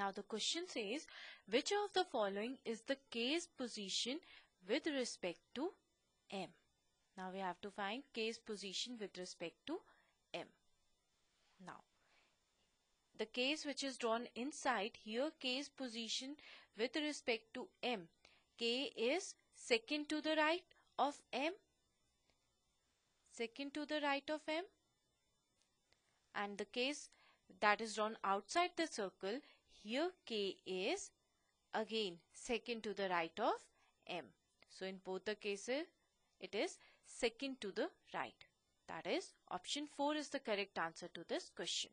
Now the question says, which of the following is the case position with respect to M? Now we have to find case position with respect to M. Now, the case which is drawn inside here case position with respect to M. K is second to the right of M, second to the right of M and the case that is drawn outside the circle here K is again second to the right of M. So in both the cases it is second to the right. That is option 4 is the correct answer to this question.